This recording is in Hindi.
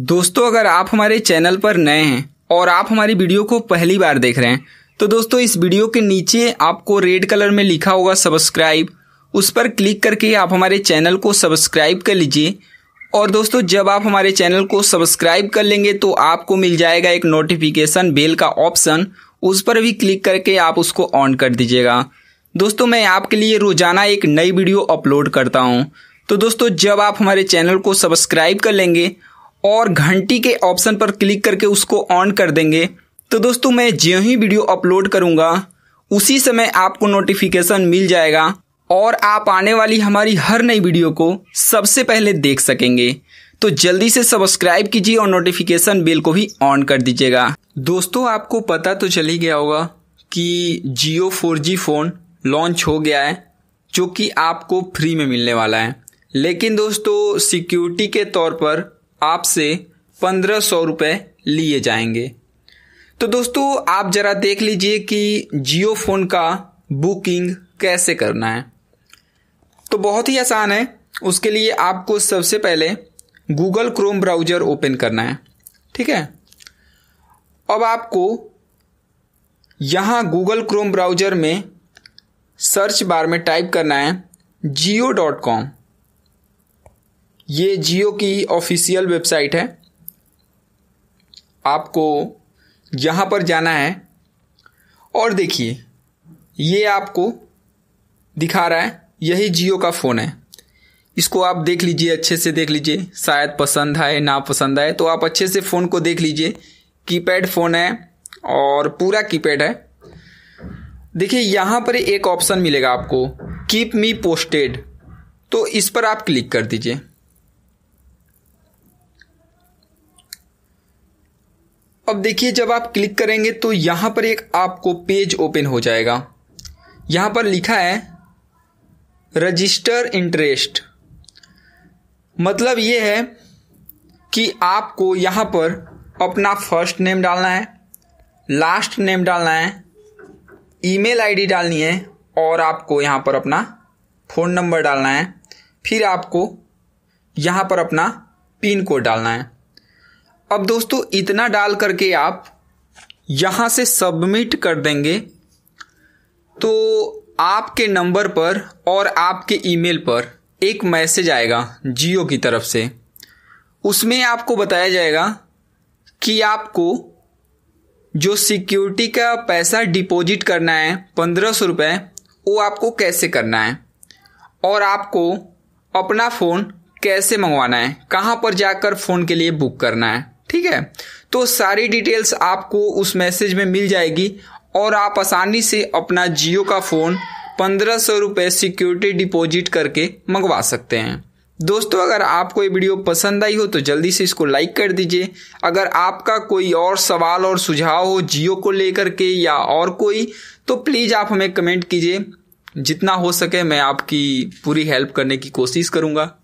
दोस्तों अगर आप हमारे चैनल पर नए हैं और आप हमारी वीडियो को पहली बार देख रहे हैं तो दोस्तों इस वीडियो के नीचे आपको रेड कलर में लिखा होगा सब्सक्राइब उस पर क्लिक करके आप हमारे चैनल को सब्सक्राइब कर लीजिए और दोस्तों जब आप हमारे चैनल को सब्सक्राइब कर लेंगे तो आपको मिल जाएगा एक नोटिफिकेशन बेल का ऑप्शन उस पर भी क्लिक करके आप उसको ऑन कर दीजिएगा दोस्तों मैं आपके लिए रोजाना एक नई वीडियो अपलोड करता हूँ तो दोस्तों जब आप हमारे चैनल को सब्सक्राइब कर लेंगे और घंटी के ऑप्शन पर क्लिक करके उसको ऑन कर देंगे तो दोस्तों मैं जो ही वीडियो अपलोड करूँगा उसी समय आपको नोटिफिकेशन मिल जाएगा और आप आने वाली हमारी हर नई वीडियो को सबसे पहले देख सकेंगे तो जल्दी से सब्सक्राइब कीजिए और नोटिफिकेशन बेल को भी ऑन कर दीजिएगा दोस्तों आपको पता तो चल ही गया होगा कि Jio four G phone launch हो गया है जो कि आपको फ्री में मिलने वाला है लेकिन दोस्तों सिक्योरिटी के तौर पर आपसे पंद्रह सौ रुपये लिए जाएंगे तो दोस्तों आप ज़रा देख लीजिए कि जियो फ़ोन का बुकिंग कैसे करना है तो बहुत ही आसान है उसके लिए आपको सबसे पहले गूगल क्रोम ब्राउज़र ओपन करना है ठीक है अब आपको यहाँ गूगल क्रोम ब्राउज़र में सर्च बार में टाइप करना है जियो डॉट कॉम ये जियो की ऑफिशियल वेबसाइट है आपको यहाँ पर जाना है और देखिए ये आपको दिखा रहा है यही जियो का फ़ोन है इसको आप देख लीजिए अच्छे से देख लीजिए शायद पसंद आए ना पसंद आए तो आप अच्छे से फ़ोन को देख लीजिए कीपैड फ़ोन है और पूरा कीपैड है देखिए यहाँ पर एक ऑप्शन मिलेगा आपको कीप मी पोस्टेड तो इस पर आप क्लिक कर दीजिए अब देखिए जब आप क्लिक करेंगे तो यहां पर एक आपको पेज ओपन हो जाएगा यहां पर लिखा है रजिस्टर इंटरेस्ट मतलब यह है कि आपको यहां पर अपना फर्स्ट नेम डालना है लास्ट नेम डालना है ईमेल आईडी डालनी है और आपको यहां पर अपना फ़ोन नंबर डालना है फिर आपको यहां पर अपना पिन कोड डालना है अब दोस्तों इतना डाल करके आप यहाँ से सबमिट कर देंगे तो आपके नंबर पर और आपके ईमेल पर एक मैसेज आएगा जियो की तरफ से उसमें आपको बताया जाएगा कि आपको जो सिक्योरिटी का पैसा डिपॉजिट करना है पंद्रह सौ रुपये वो आपको कैसे करना है और आपको अपना फ़ोन कैसे मंगवाना है कहाँ पर जाकर फ़ोन के लिए बुक करना है ठीक है तो सारी डिटेल्स आपको उस मैसेज में मिल जाएगी और आप आसानी से अपना जियो का फ़ोन पंद्रह सौ रुपये सिक्योरिटी डिपॉजिट करके मंगवा सकते हैं दोस्तों अगर आपको ये वीडियो पसंद आई हो तो जल्दी से इसको लाइक कर दीजिए अगर आपका कोई और सवाल और सुझाव हो जियो को लेकर के या और कोई तो प्लीज़ आप हमें कमेंट कीजिए जितना हो सके मैं आपकी पूरी हेल्प करने की कोशिश करूँगा